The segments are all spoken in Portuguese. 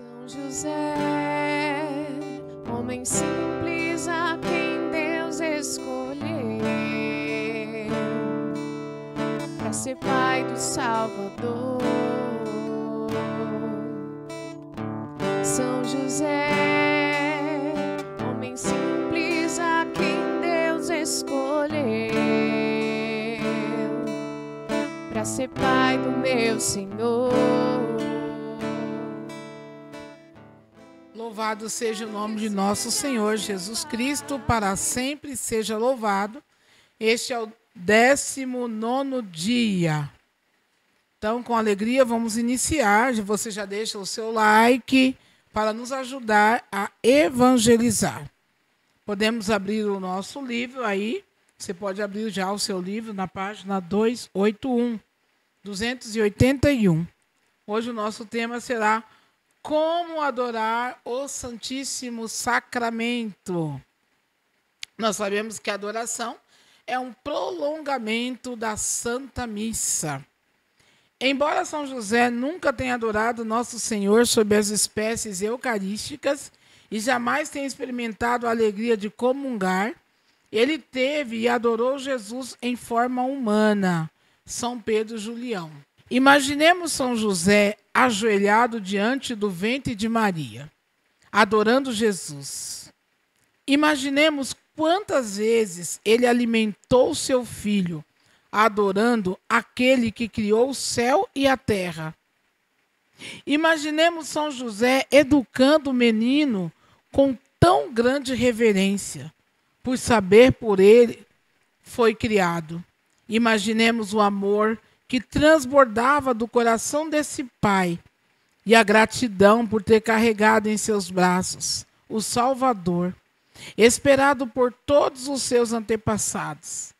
São José, homem simples a quem Deus escolheu para ser pai do Salvador. São José, homem simples a quem Deus escolheu para ser pai do meu Senhor. Louvado seja o nome de nosso Senhor Jesus Cristo, para sempre seja louvado. Este é o 19 dia. Então, com alegria, vamos iniciar. Você já deixa o seu like para nos ajudar a evangelizar. Podemos abrir o nosso livro aí. Você pode abrir já o seu livro na página 281, 281. Hoje o nosso tema será como adorar o Santíssimo Sacramento. Nós sabemos que a adoração é um prolongamento da Santa Missa. Embora São José nunca tenha adorado Nosso Senhor sob as espécies eucarísticas e jamais tenha experimentado a alegria de comungar, ele teve e adorou Jesus em forma humana. São Pedro Julião. Imaginemos São José ajoelhado diante do ventre de Maria, adorando Jesus. Imaginemos quantas vezes ele alimentou seu filho, adorando aquele que criou o céu e a terra. Imaginemos São José educando o menino com tão grande reverência, por saber por ele foi criado. Imaginemos o amor que transbordava do coração desse pai e a gratidão por ter carregado em seus braços o Salvador, esperado por todos os seus antepassados.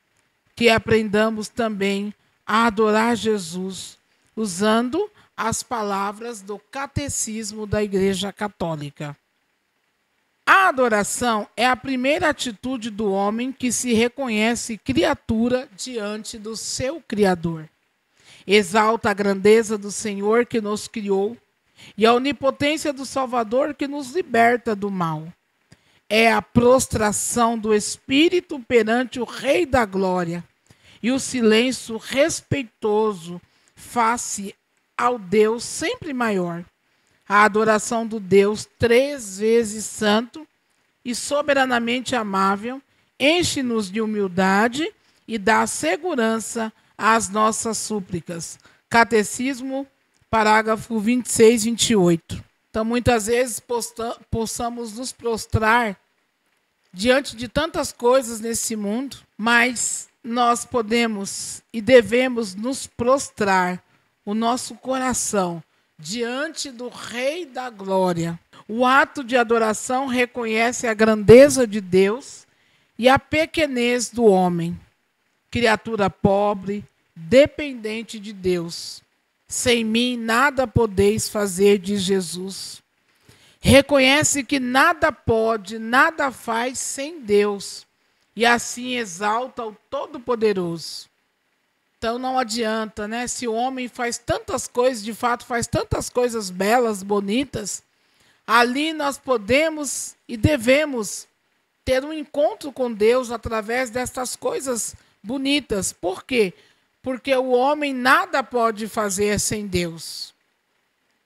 Que aprendamos também a adorar Jesus usando as palavras do Catecismo da Igreja Católica. A adoração é a primeira atitude do homem que se reconhece criatura diante do seu Criador. Exalta a grandeza do Senhor que nos criou e a onipotência do Salvador que nos liberta do mal. É a prostração do espírito perante o Rei da Glória e o silêncio respeitoso face ao Deus sempre maior. A adoração do Deus três vezes santo e soberanamente amável enche-nos de humildade e dá segurança as nossas súplicas. Catecismo, parágrafo 26, 28. Então, muitas vezes possamos nos prostrar diante de tantas coisas nesse mundo, mas nós podemos e devemos nos prostrar o nosso coração diante do Rei da Glória. O ato de adoração reconhece a grandeza de Deus e a pequenez do homem, criatura pobre, dependente de Deus. Sem mim nada podeis fazer, diz Jesus. Reconhece que nada pode, nada faz sem Deus, e assim exalta o Todo-Poderoso. Então não adianta, né? Se o homem faz tantas coisas, de fato faz tantas coisas belas, bonitas, ali nós podemos e devemos ter um encontro com Deus através destas coisas bonitas. Por quê? Porque porque o homem nada pode fazer sem Deus.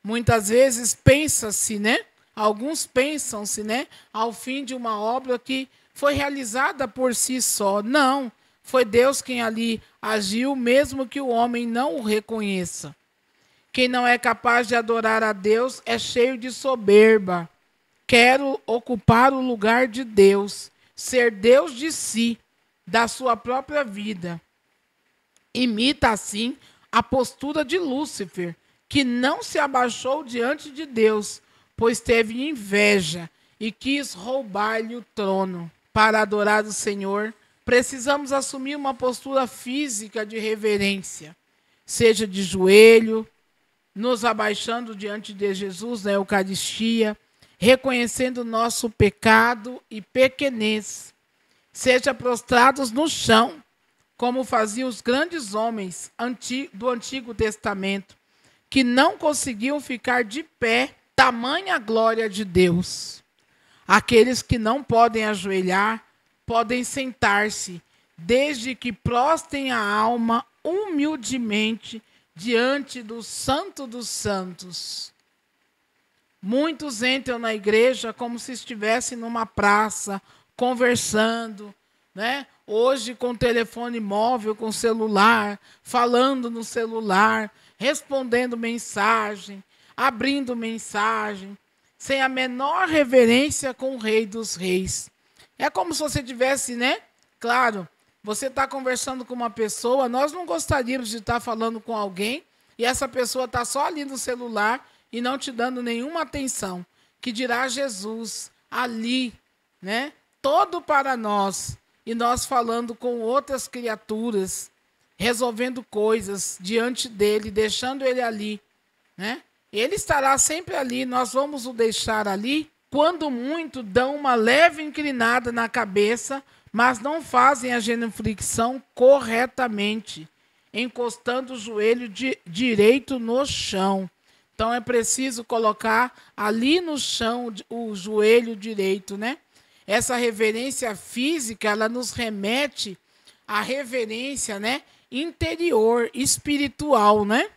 Muitas vezes pensa-se, né? Alguns pensam-se, né, ao fim de uma obra que foi realizada por si só. Não, foi Deus quem ali agiu, mesmo que o homem não o reconheça. Quem não é capaz de adorar a Deus é cheio de soberba. Quero ocupar o lugar de Deus, ser Deus de si, da sua própria vida imita assim a postura de Lúcifer, que não se abaixou diante de Deus, pois teve inveja e quis roubar-lhe o trono. Para adorar o Senhor, precisamos assumir uma postura física de reverência, seja de joelho, nos abaixando diante de Jesus na Eucaristia, reconhecendo nosso pecado e pequenez, seja prostrados no chão, como faziam os grandes homens do Antigo Testamento, que não conseguiam ficar de pé, tamanha glória de Deus. Aqueles que não podem ajoelhar, podem sentar-se, desde que prostem a alma humildemente diante do Santo dos Santos. Muitos entram na igreja como se estivessem numa praça, conversando, né? Hoje com telefone móvel, com celular, falando no celular, respondendo mensagem, abrindo mensagem, sem a menor reverência com o Rei dos Reis. É como se você tivesse, né? Claro, você está conversando com uma pessoa, nós não gostaríamos de estar tá falando com alguém e essa pessoa está só ali no celular e não te dando nenhuma atenção. Que dirá Jesus ali, né? Todo para nós e nós falando com outras criaturas, resolvendo coisas diante dele, deixando ele ali, né? Ele estará sempre ali, nós vamos o deixar ali. Quando muito, dão uma leve inclinada na cabeça, mas não fazem a genuflexão corretamente, encostando o joelho de direito no chão. Então é preciso colocar ali no chão o joelho direito, né? Essa reverência física, ela nos remete à reverência, né, interior, espiritual, né?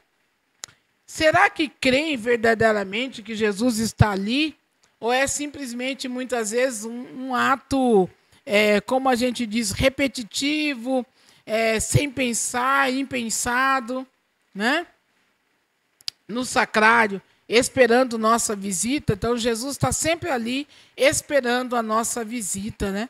Será que creem verdadeiramente que Jesus está ali? Ou é simplesmente, muitas vezes, um, um ato, é, como a gente diz, repetitivo, é, sem pensar, impensado, né? No sacrário esperando nossa visita. Então, Jesus está sempre ali esperando a nossa visita, né?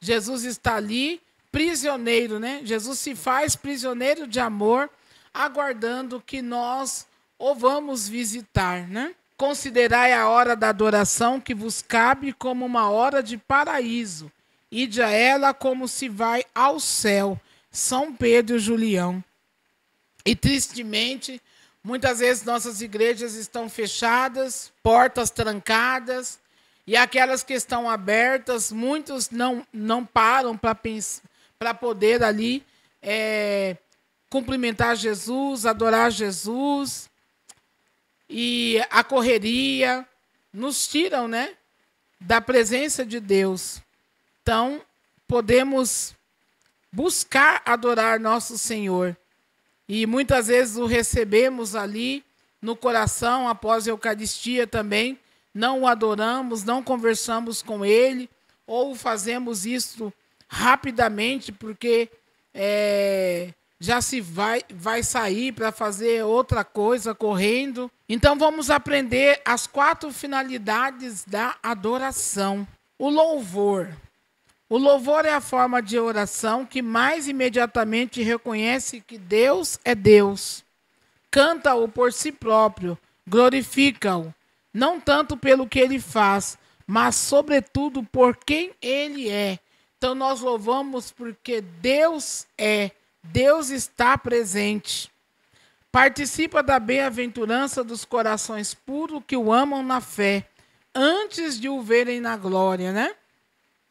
Jesus está ali prisioneiro, né? Jesus se faz prisioneiro de amor, aguardando que nós o vamos visitar, né? Considerai a hora da adoração que vos cabe como uma hora de paraíso. Ide a ela como se vai ao céu. São Pedro e Julião. E tristemente, Muitas vezes nossas igrejas estão fechadas, portas trancadas, e aquelas que estão abertas, muitos não, não param para poder ali é, cumprimentar Jesus, adorar Jesus. E a correria nos tiram, né? Da presença de Deus. Então, podemos buscar adorar nosso Senhor. E muitas vezes o recebemos ali no coração após a Eucaristia também, não o adoramos, não conversamos com ele, ou fazemos isso rapidamente, porque é, já se vai, vai sair para fazer outra coisa correndo. Então vamos aprender as quatro finalidades da adoração. O louvor. O louvor é a forma de oração que mais imediatamente reconhece que Deus é Deus. Canta-o por si próprio, glorifica-o, não tanto pelo que ele faz, mas sobretudo por quem ele é. Então nós louvamos porque Deus é, Deus está presente. Participa da bem-aventurança dos corações puros que o amam na fé, antes de o verem na glória, né?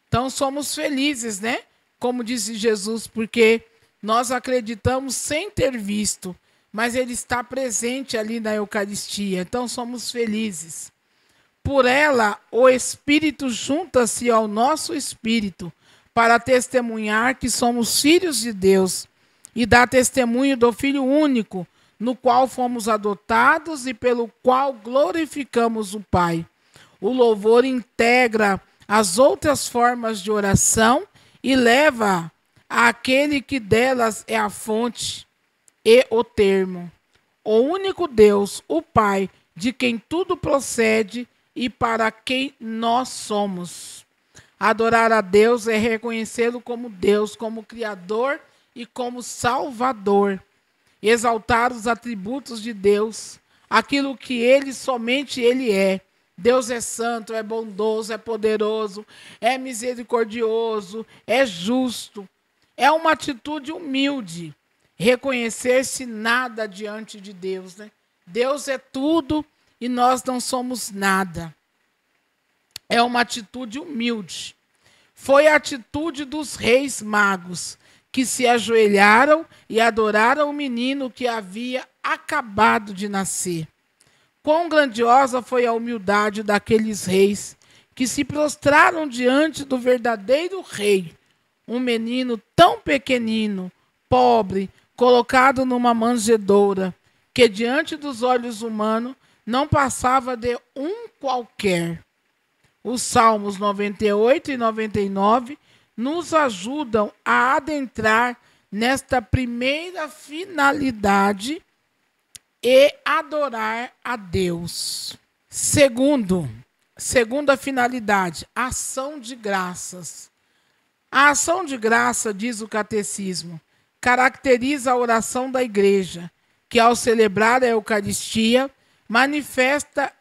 Então somos felizes, né? Como disse Jesus, porque nós acreditamos sem ter visto, mas ele está presente ali na Eucaristia. Então somos felizes. Por ela, o Espírito junta-se ao nosso espírito para testemunhar que somos filhos de Deus e dá testemunho do Filho único, no qual fomos adotados e pelo qual glorificamos o Pai. O louvor integra as outras formas de oração e leva àquele que delas é a fonte e o termo. O único Deus, o Pai, de quem tudo procede e para quem nós somos. Adorar a Deus é reconhecê-lo como Deus, como Criador e como Salvador. Exaltar os atributos de Deus, aquilo que ele somente ele é Deus é santo, é bondoso, é poderoso, é misericordioso, é justo. É uma atitude humilde reconhecer-se nada diante de Deus, né? Deus é tudo e nós não somos nada. É uma atitude humilde. Foi a atitude dos reis magos que se ajoelharam e adoraram o menino que havia acabado de nascer. Quão grandiosa foi a humildade daqueles reis que se prostraram diante do verdadeiro rei, um menino tão pequenino, pobre, colocado numa manjedoura, que diante dos olhos humanos não passava de um qualquer. Os Salmos 98 e 99 nos ajudam a adentrar nesta primeira finalidade e adorar a Deus. Segundo, segunda finalidade, ação de graças. A ação de graça, diz o catecismo, caracteriza a oração da igreja, que ao celebrar a Eucaristia, manifesta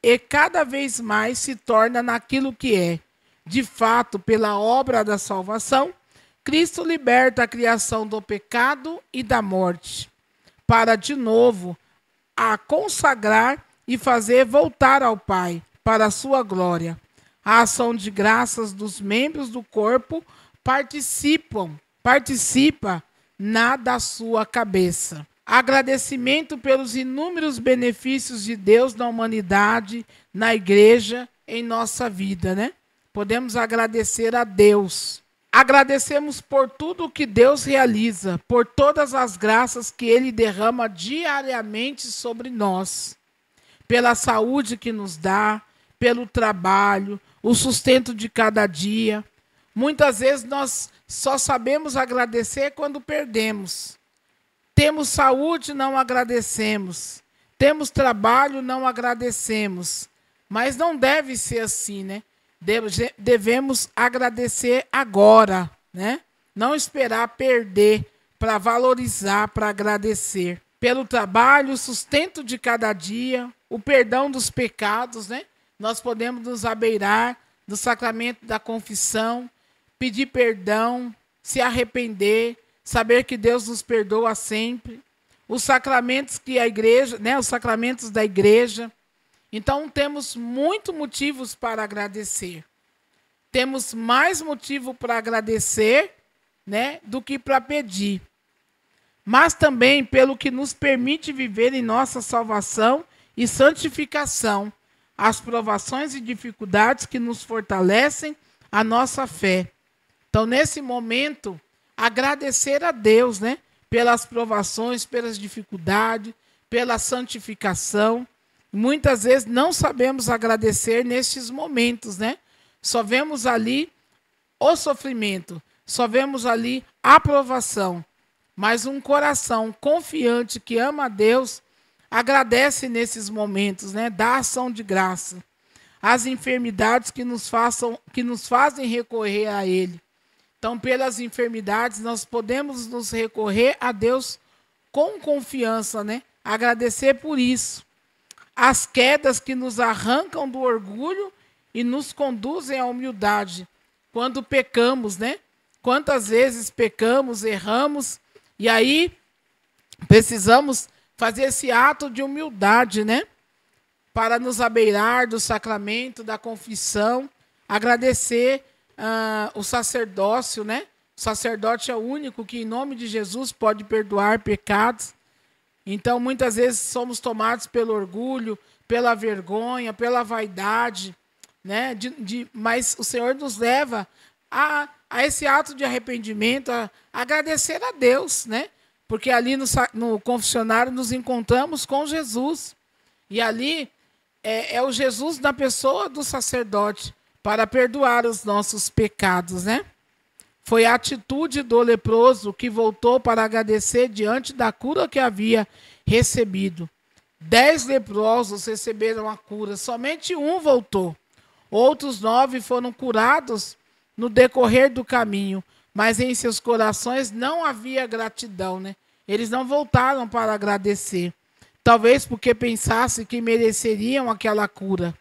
e cada vez mais se torna naquilo que é. De fato, pela obra da salvação, Cristo liberta a criação do pecado e da morte, para de novo a consagrar e fazer voltar ao Pai para a sua glória. A ação de graças dos membros do corpo participam, participa na da sua cabeça. Agradecimento pelos inúmeros benefícios de Deus na humanidade, na igreja, em nossa vida, né? Podemos agradecer a Deus Agradecemos por tudo o que Deus realiza, por todas as graças que Ele derrama diariamente sobre nós, pela saúde que nos dá, pelo trabalho, o sustento de cada dia. Muitas vezes nós só sabemos agradecer quando perdemos. Temos saúde, não agradecemos. Temos trabalho, não agradecemos. Mas não deve ser assim, né? devemos agradecer agora, né? Não esperar perder para valorizar, para agradecer pelo trabalho, o sustento de cada dia, o perdão dos pecados, né? Nós podemos nos abeirar do sacramento da confissão, pedir perdão, se arrepender, saber que Deus nos perdoa sempre. Os sacramentos que a igreja, né, os sacramentos da igreja, então temos muitos motivos para agradecer. Temos mais motivo para agradecer, né, do que para pedir. Mas também pelo que nos permite viver em nossa salvação e santificação, as provações e dificuldades que nos fortalecem a nossa fé. Então, nesse momento, agradecer a Deus, né, pelas provações, pelas dificuldades, pela santificação muitas vezes não sabemos agradecer nestes momentos, né? Só vemos ali o sofrimento, só vemos ali a provação. Mas um coração confiante que ama a Deus agradece nesses momentos, né? Dá ação de graça. As enfermidades que nos façam, que nos fazem recorrer a Ele. Então, pelas enfermidades, nós podemos nos recorrer a Deus com confiança, né? Agradecer por isso as quedas que nos arrancam do orgulho e nos conduzem à humildade. Quando pecamos, né? Quantas vezes pecamos, erramos, e aí precisamos fazer esse ato de humildade, né? Para nos abeirar do sacramento, da confissão, agradecer ah, o sacerdócio, né? O sacerdote é o único que, em nome de Jesus, pode perdoar pecados. Então, muitas vezes somos tomados pelo orgulho, pela vergonha, pela vaidade, né? De, de, mas o Senhor nos leva a, a esse ato de arrependimento, a, agradecer a Deus, né? Porque ali no, no confessionário nos encontramos com Jesus. E ali é, é, o Jesus na pessoa do sacerdote para perdoar os nossos pecados, né? Foi a atitude do leproso que voltou para agradecer diante da cura que havia recebido. Dez leprosos receberam a cura, somente um voltou. Outros nove foram curados no decorrer do caminho, mas em seus corações não havia gratidão, né? Eles não voltaram para agradecer, talvez porque pensassem que mereceriam aquela cura.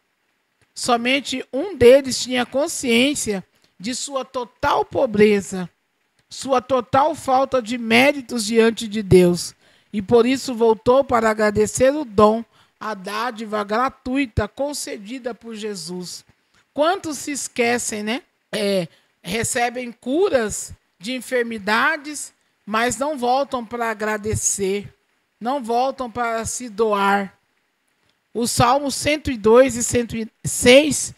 Somente um deles tinha consciência de sua total pobreza, sua total falta de méritos diante de Deus, e por isso voltou para agradecer o dom, a dádiva gratuita concedida por Jesus. Quantos se esquecem, né? É, recebem curas de enfermidades, mas não voltam para agradecer, não voltam para se doar. O Salmo 102 e 106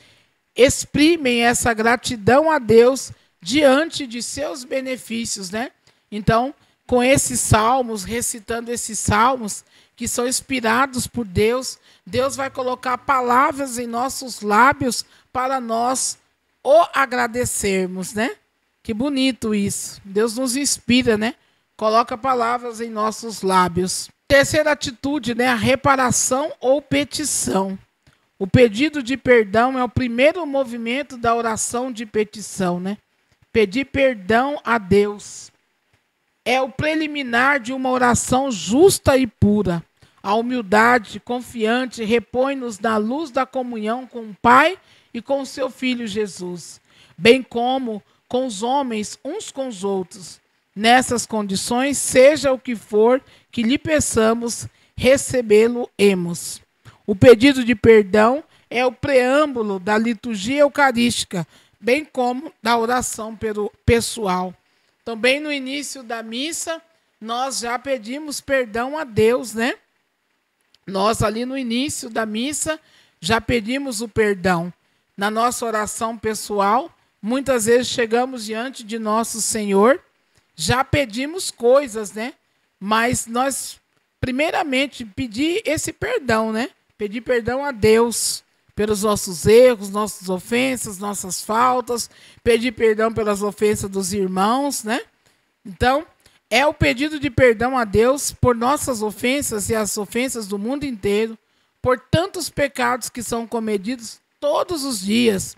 exprimem essa gratidão a Deus diante de seus benefícios, né? Então, com esses salmos, recitando esses salmos que são inspirados por Deus, Deus vai colocar palavras em nossos lábios para nós o agradecermos, né? Que bonito isso. Deus nos inspira, né? Coloca palavras em nossos lábios. Terceira atitude, né? A reparação ou petição. O pedido de perdão é o primeiro movimento da oração de petição, né? Pedir perdão a Deus é o preliminar de uma oração justa e pura. A humildade confiante repõe-nos na luz da comunhão com o Pai e com o seu Filho Jesus, bem como com os homens uns com os outros. Nessas condições, seja o que for que lhe peçamos, recebê-lo-emos. O pedido de perdão é o preâmbulo da liturgia eucarística, bem como da oração pelo pessoal. Também no início da missa, nós já pedimos perdão a Deus, né? Nós ali no início da missa já pedimos o perdão. Na nossa oração pessoal, muitas vezes chegamos diante de nosso Senhor, já pedimos coisas, né? Mas nós primeiramente pedir esse perdão, né? pedir perdão a Deus pelos nossos erros, nossas ofensas, nossas faltas, pedir perdão pelas ofensas dos irmãos, né? Então, é o pedido de perdão a Deus por nossas ofensas e as ofensas do mundo inteiro, por tantos pecados que são cometidos todos os dias,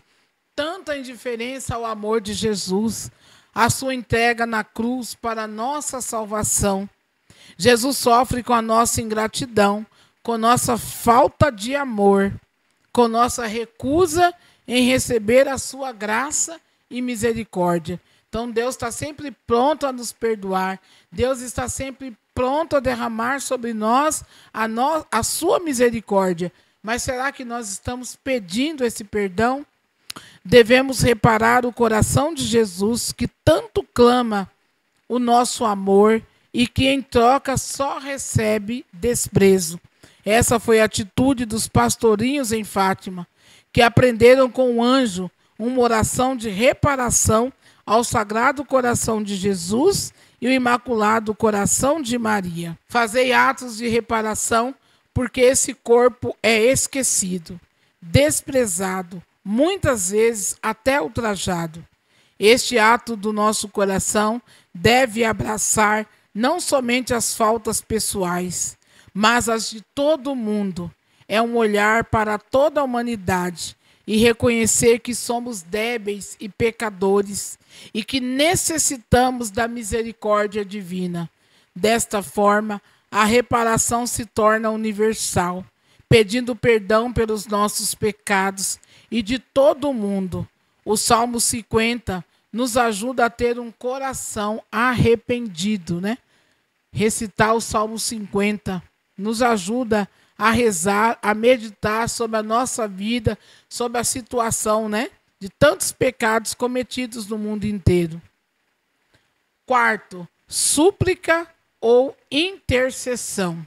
tanta indiferença ao amor de Jesus, a sua entrega na cruz para a nossa salvação. Jesus sofre com a nossa ingratidão, com nossa falta de amor, com nossa recusa em receber a sua graça e misericórdia. Então Deus está sempre pronto a nos perdoar, Deus está sempre pronto a derramar sobre nós a, no, a sua misericórdia. Mas será que nós estamos pedindo esse perdão? Devemos reparar o coração de Jesus que tanto clama o nosso amor e que em troca só recebe desprezo. Essa foi a atitude dos pastorinhos em Fátima, que aprenderam com o anjo uma oração de reparação ao Sagrado Coração de Jesus e o Imaculado Coração de Maria. Fazei atos de reparação, porque esse corpo é esquecido, desprezado, muitas vezes até ultrajado. Este ato do nosso coração deve abraçar não somente as faltas pessoais, mas as de todo mundo. É um olhar para toda a humanidade e reconhecer que somos débeis e pecadores e que necessitamos da misericórdia divina. Desta forma, a reparação se torna universal, pedindo perdão pelos nossos pecados e de todo o mundo. O Salmo 50 nos ajuda a ter um coração arrependido, né? Recitar o Salmo 50 nos ajuda a rezar, a meditar sobre a nossa vida, sobre a situação, né? De tantos pecados cometidos no mundo inteiro. Quarto, súplica ou intercessão.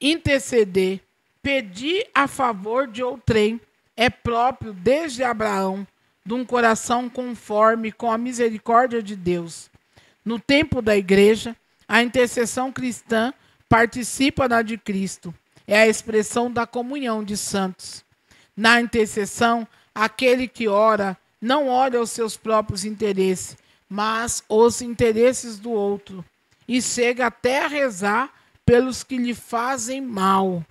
Interceder, pedir a favor de outrem, é próprio desde Abraão de um coração conforme com a misericórdia de Deus. No tempo da igreja, a intercessão cristã participa da de Cristo. É a expressão da comunhão de santos. Na intercessão, aquele que ora não olha os seus próprios interesses, mas os interesses do outro, e chega até a rezar pelos que lhe fazem mal,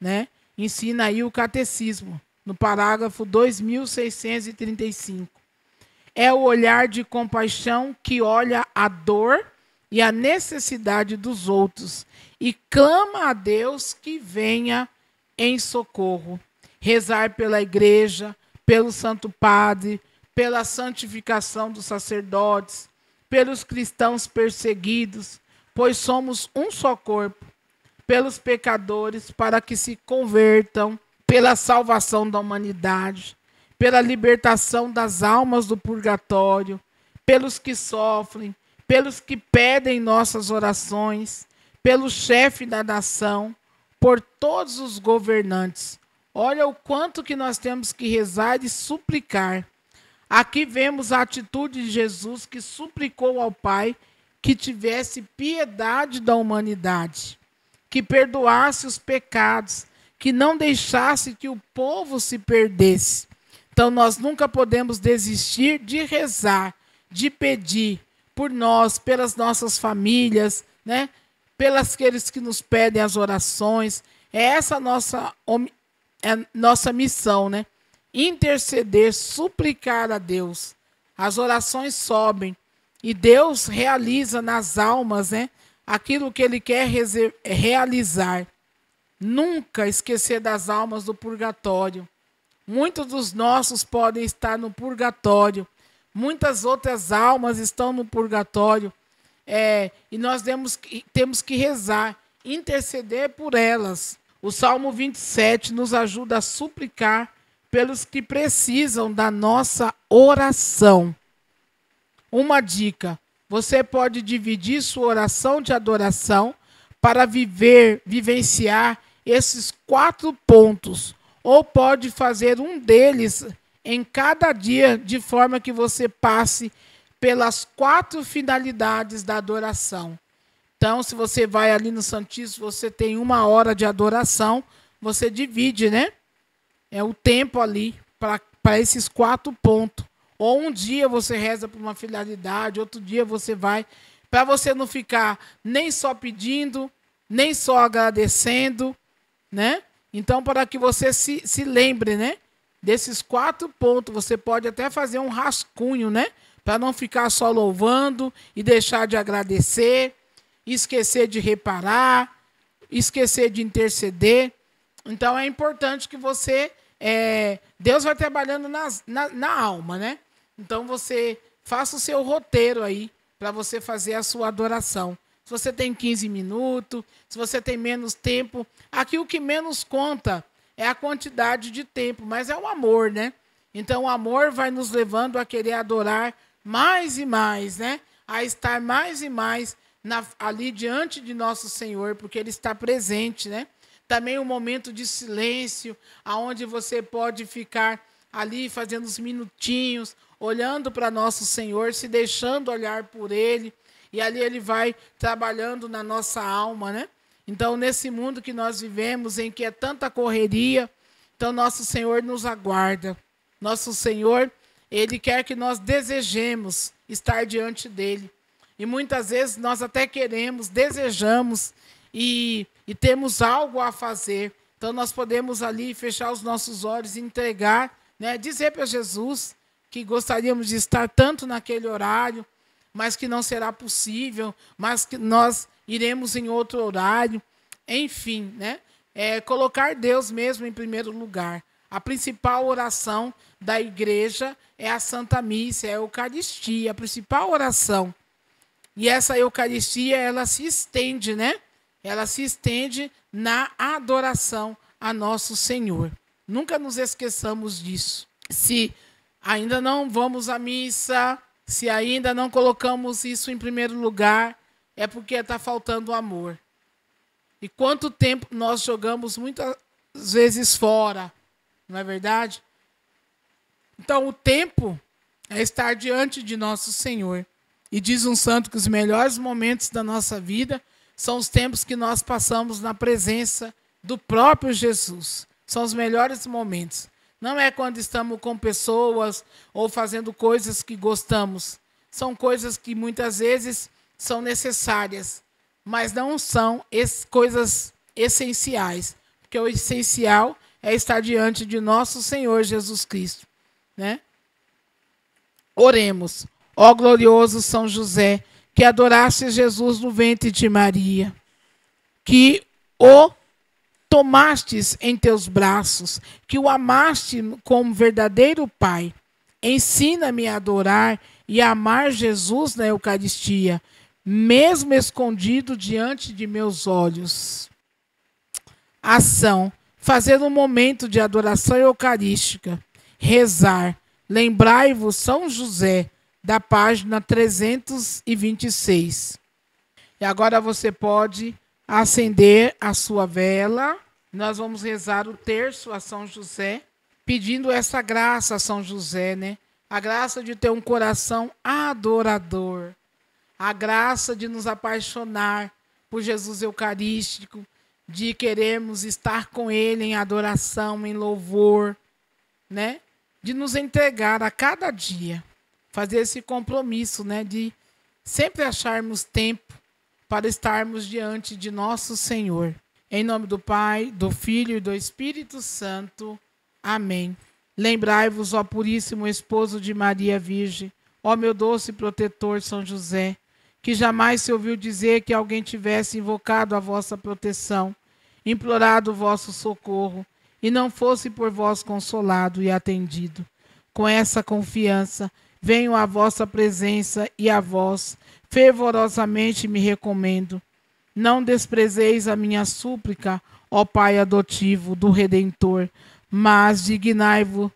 né? Ensina aí o catecismo, no parágrafo 2635. É o olhar de compaixão que olha a dor e a necessidade dos outros e clama a Deus que venha em socorro. Rezar pela igreja, pelo Santo Padre, pela santificação dos sacerdotes, pelos cristãos perseguidos, pois somos um só corpo, pelos pecadores para que se convertam, pela salvação da humanidade, pela libertação das almas do purgatório, pelos que sofrem, pelos que pedem nossas orações, pelo chefe da nação, por todos os governantes. Olha o quanto que nós temos que rezar e suplicar. Aqui vemos a atitude de Jesus que suplicou ao Pai que tivesse piedade da humanidade, que perdoasse os pecados, que não deixasse que o povo se perdesse. Então nós nunca podemos desistir de rezar, de pedir por nós, pelas nossas famílias, né? pelas aqueles que nos pedem as orações. É essa nossa, é nossa missão, né? Interceder, suplicar a Deus. As orações sobem e Deus realiza nas almas, né? Aquilo que Ele quer realizar. Nunca esquecer das almas do purgatório. Muitos dos nossos podem estar no purgatório. Muitas outras almas estão no purgatório é, e nós temos, temos que rezar, interceder por elas. O Salmo 27 nos ajuda a suplicar pelos que precisam da nossa oração. Uma dica: você pode dividir sua oração de adoração para viver, vivenciar esses quatro pontos, ou pode fazer um deles em cada dia, de forma que você passe pelas quatro finalidades da adoração. Então, se você vai ali no Santíssimo, você tem uma hora de adoração, você divide, né? É o tempo ali para esses quatro pontos. Ou um dia você reza por uma finalidade, outro dia você vai. Para você não ficar nem só pedindo, nem só agradecendo, né? Então, para que você se, se lembre, né? Desses quatro pontos, você pode até fazer um rascunho, né? para não ficar só louvando e deixar de agradecer, esquecer de reparar, esquecer de interceder. Então é importante que você. É, Deus vai trabalhando nas, na, na alma, né? Então você faça o seu roteiro aí para você fazer a sua adoração. Se você tem 15 minutos, se você tem menos tempo. Aqui o que menos conta é a quantidade de tempo, mas é o amor, né? Então o amor vai nos levando a querer adorar mais e mais, né? A estar mais e mais na, ali diante de nosso Senhor, porque Ele está presente, né? Também um momento de silêncio, aonde você pode ficar ali fazendo os minutinhos, olhando para nosso Senhor, se deixando olhar por Ele, e ali Ele vai trabalhando na nossa alma, né? Então, nesse mundo que nós vivemos, em que é tanta correria, então nosso Senhor nos aguarda. Nosso Senhor ele quer que nós desejemos estar diante dele. E muitas vezes nós até queremos, desejamos e, e temos algo a fazer. Então nós podemos ali fechar os nossos olhos, entregar, né, dizer para Jesus que gostaríamos de estar tanto naquele horário, mas que não será possível, mas que nós iremos em outro horário. Enfim, né? É, colocar Deus mesmo em primeiro lugar. A principal oração da igreja é a Santa Missa, é a Eucaristia, a principal oração. E essa Eucaristia, ela se estende, né? Ela se estende na adoração a nosso Senhor. Nunca nos esqueçamos disso. Se ainda não vamos à missa, se ainda não colocamos isso em primeiro lugar, é porque está faltando amor. E quanto tempo nós jogamos muitas vezes fora não é verdade? Então, o tempo é estar diante de nosso Senhor. E diz um santo que os melhores momentos da nossa vida são os tempos que nós passamos na presença do próprio Jesus. São os melhores momentos. Não é quando estamos com pessoas ou fazendo coisas que gostamos. São coisas que muitas vezes são necessárias, mas não são coisas essenciais. Porque o essencial é estar diante de nosso Senhor Jesus Cristo, né? Oremos. Ó glorioso São José, que adoraste Jesus no ventre de Maria, que o tomastes em teus braços, que o amaste como verdadeiro Pai. Ensina-me a adorar e amar Jesus na Eucaristia, mesmo escondido diante de meus olhos. Ação fazer um momento de adoração eucarística, rezar. Lembrai-vos São José, da página 326. E agora você pode acender a sua vela. Nós vamos rezar o terço a São José, pedindo essa graça a São José, né? A graça de ter um coração adorador, a graça de nos apaixonar por Jesus Eucarístico, de queremos estar com Ele em adoração, em louvor, né? De nos entregar a cada dia, fazer esse compromisso, né? De sempre acharmos tempo para estarmos diante de nosso Senhor. Em nome do Pai, do Filho e do Espírito Santo. Amém. Lembrai-vos, ó Puríssimo Esposo de Maria Virgem, ó meu doce protetor São José que jamais se ouviu dizer que alguém tivesse invocado a vossa proteção, implorado o vosso socorro, e não fosse por vós consolado e atendido. Com essa confiança, venho à vossa presença e a vós, fervorosamente me recomendo. Não desprezeis a minha súplica, ó Pai adotivo do Redentor, mas dignai-vos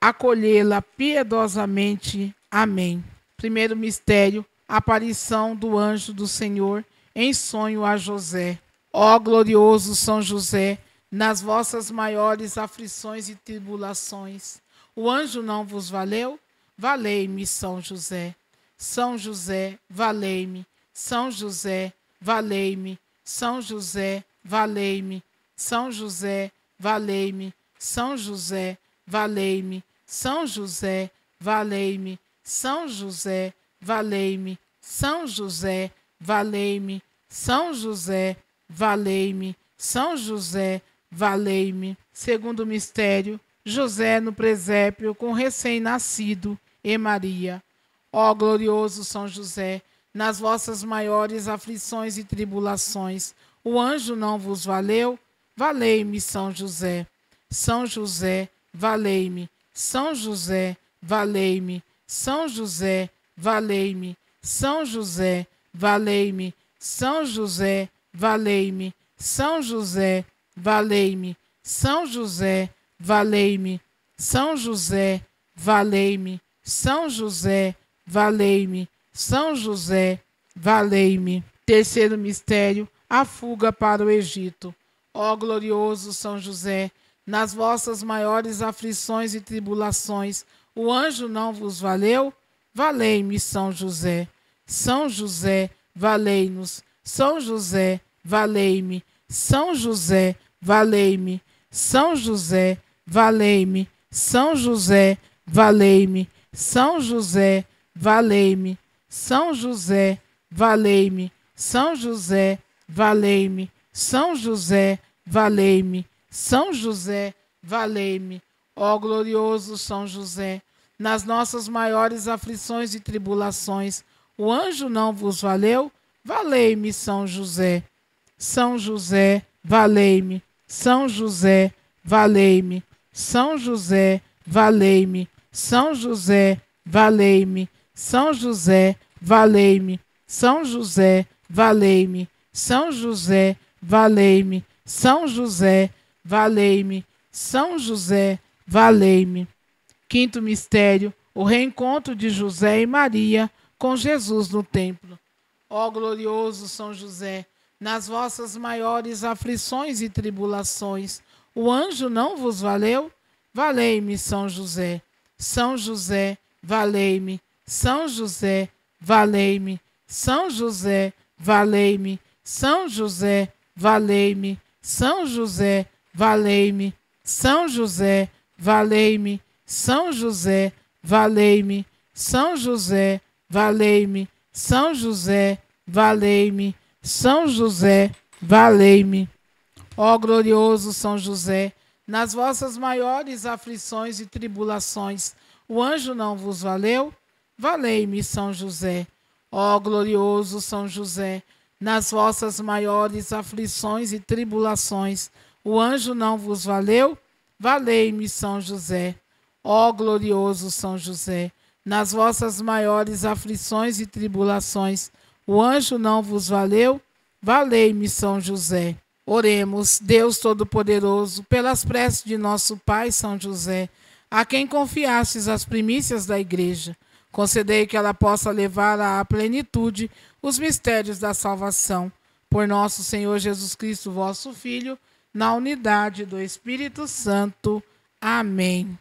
acolhê-la piedosamente. Amém. Primeiro mistério, aparição do anjo do Senhor em sonho a José. Ó glorioso São José, nas vossas maiores aflições e tribulações, o anjo não vos valeu? Valei-me, São José. São José, valei-me. São José, valei-me. São José, valei-me. São José, valei-me. São José, valei-me. São José, valei-me. São José, valei-me. São José, valei-me. São José, valei-me. São José, valei-me. Segundo mistério, José no presépio com recém-nascido e Maria. Ó glorioso São José, nas vossas maiores aflições e tribulações, o anjo não vos valeu? Valei-me, São José. São José, valei-me. São José, valei-me. São José, valei-me. São José, valei-me. São José, valei-me. São José, valei-me. São José, valei-me. São José, valei-me. São José, valei-me. São José, valei-me. Terceiro mistério, a fuga para o Egito. Ó glorioso São José, nas vossas maiores aflições e tribulações, o anjo não vos valeu? valei-me São José. São José, valei-nos. São José, valei-me. São José, valei-me. São José, valei-me. São José, valei-me. São José, valei-me. São José, valei-me. São José, valei-me. São José, valei-me. São José, valei-me. Ó glorioso São José, nas nossas maiores aflições e tribulações. O anjo não vos valeu? Valei-me, São José. São José, valei-me. São José, valei-me. São José, valei-me. São José, valei-me. São José, valei-me. São José, valei-me. São José, valei-me. São José, valei-me. São José, valei-me. Quinto mistério: o reencontro de José e Maria com Jesus no templo. Ó glorioso São José, nas vossas maiores aflições e tribulações, o anjo não vos valeu? Valei-me, São José. São José, valei-me. São José, valei-me. São José, valei-me. São José, valei-me. São José, valei-me. São José, valei-me. São José, valei-me. São José, valei-me. São José, valei-me. São José, valei-me. Ó glorioso São José, nas vossas maiores aflições e tribulações, o anjo não vos valeu? Valei-me, São José. Ó glorioso São José, nas vossas maiores aflições e tribulações, o anjo não vos valeu? Valei-me, São José. Ó glorioso São José, nas vossas maiores aflições e tribulações, o anjo não vos valeu? Valei-me, São José. Oremos, Deus Todo-Poderoso, pelas preces de nosso Pai São José, a quem confiastes as primícias da Igreja. Concedei que ela possa levar à plenitude os mistérios da salvação. Por nosso Senhor Jesus Cristo, vosso Filho, na unidade do Espírito Santo. Amém.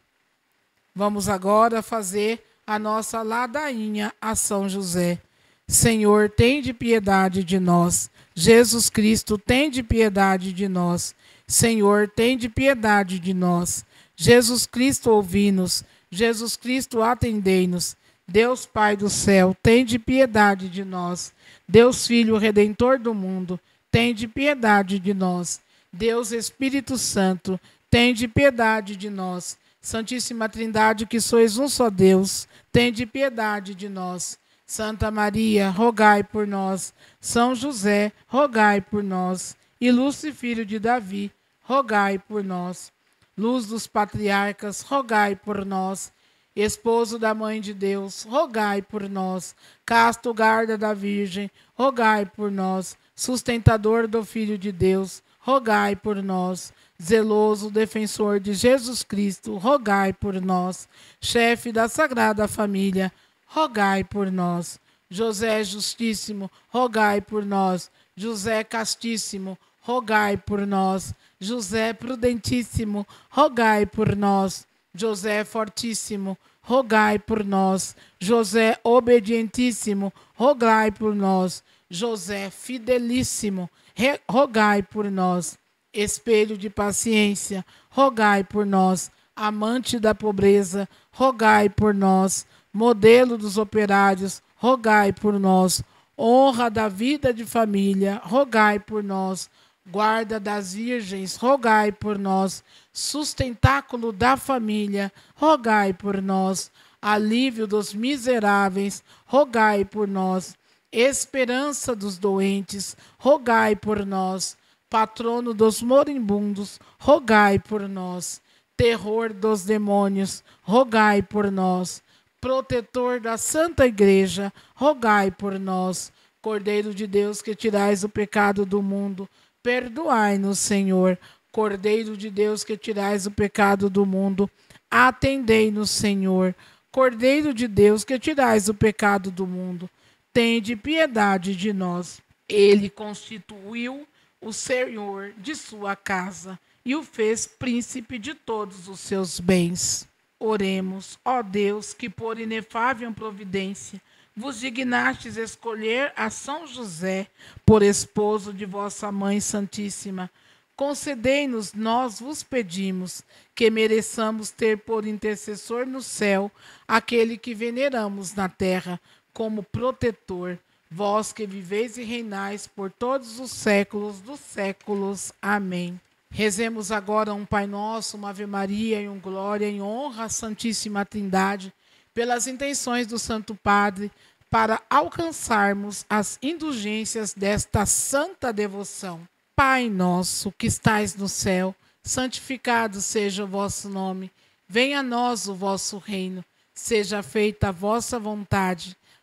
Vamos agora fazer a nossa ladainha a São José. Senhor, tem de piedade de nós. Jesus Cristo, tem de piedade de nós. Senhor, tem de piedade de nós. Jesus Cristo, ouvi-nos. Jesus Cristo, atendei-nos. Deus Pai do céu, tem de piedade de nós. Deus Filho, redentor do mundo, tem de piedade de nós. Deus Espírito Santo, tem de piedade de nós. Santíssima Trindade, que sois um só Deus, tende piedade de nós. Santa Maria, rogai por nós. São José, rogai por nós. Ilustre Filho de Davi, rogai por nós. Luz dos patriarcas, rogai por nós. Esposo da Mãe de Deus, rogai por nós. Casto guarda da Virgem, rogai por nós. Sustentador do Filho de Deus, rogai por nós zeloso defensor de Jesus Cristo, rogai por nós. Chefe da Sagrada Família, rogai por nós. José Justíssimo, rogai por nós. José Castíssimo, rogai por nós. José Prudentíssimo, rogai por nós. José Fortíssimo, rogai por nós. José Obedientíssimo, rogai por nós. José Fidelíssimo, rogai por nós espelho de paciência, rogai por nós. Amante da pobreza, rogai por nós. Modelo dos operários, rogai por nós. Honra da vida de família, rogai por nós. Guarda das virgens, rogai por nós. Sustentáculo da família, rogai por nós. Alívio dos miseráveis, rogai por nós. Esperança dos doentes, rogai por nós patrono dos moribundos, rogai por nós. Terror dos demônios, rogai por nós. Protetor da Santa Igreja, rogai por nós. Cordeiro de Deus que tirais o pecado do mundo, perdoai-nos, Senhor. Cordeiro de Deus que tirais o pecado do mundo, atendei-nos, Senhor. Cordeiro de Deus que tirais o pecado do mundo, tende piedade de nós. Ele constituiu o senhor de sua casa e o fez príncipe de todos os seus bens. Oremos, ó Deus, que por inefável providência vos dignastes escolher a São José por esposo de vossa Mãe Santíssima. Concedei-nos, nós vos pedimos, que mereçamos ter por intercessor no céu aquele que veneramos na terra como protetor vós que viveis e reinais por todos os séculos dos séculos. Amém. Rezemos agora um Pai Nosso, uma Ave Maria e um Glória em honra à Santíssima Trindade, pelas intenções do Santo Padre, para alcançarmos as indulgências desta santa devoção. Pai nosso que estais no céu, santificado seja o vosso nome. Venha a nós o vosso reino. Seja feita a vossa vontade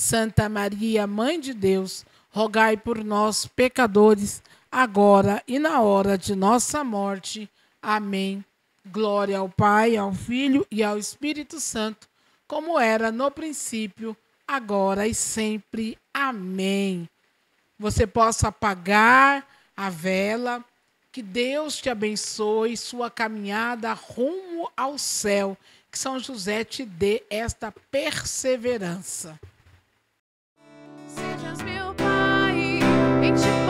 Santa Maria, Mãe de Deus, rogai por nós, pecadores, agora e na hora de nossa morte. Amém. Glória ao Pai, ao Filho e ao Espírito Santo, como era no princípio, agora e sempre. Amém. Você possa apagar a vela. Que Deus te abençoe sua caminhada rumo ao céu. Que São José te dê esta perseverança. picture.